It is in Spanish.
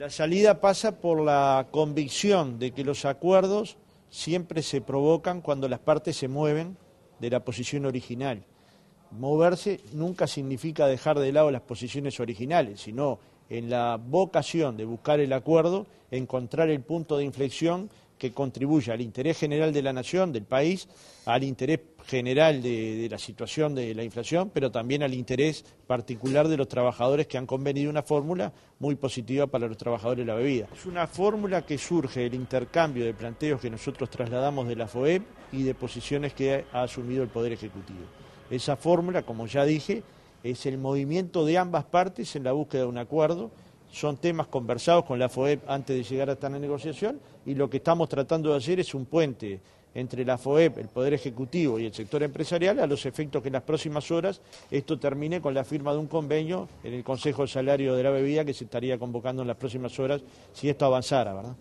La salida pasa por la convicción de que los acuerdos siempre se provocan cuando las partes se mueven de la posición original. Moverse nunca significa dejar de lado las posiciones originales, sino en la vocación de buscar el acuerdo, encontrar el punto de inflexión que contribuya al interés general de la nación, del país, al interés general de, la situación de la inflación, pero también al interés particular de los trabajadores que han convenido una fórmula muy positiva para los trabajadores de la bebida. Es una fórmula que surge del intercambio de planteos que nosotros trasladamos de la FOEP y de posiciones que ha asumido el Poder Ejecutivo. Esa fórmula, como ya dije, es el movimiento de ambas partes en la búsqueda de un acuerdo son temas conversados con la FOEP antes de llegar hasta la negociación y lo que estamos tratando de hacer es un puente entre la FOEP, el Poder Ejecutivo y el sector empresarial a los efectos que en las próximas horas esto termine con la firma de un convenio en el Consejo de Salario de la Bebida que se estaría convocando en las próximas horas si esto avanzara, ¿verdad?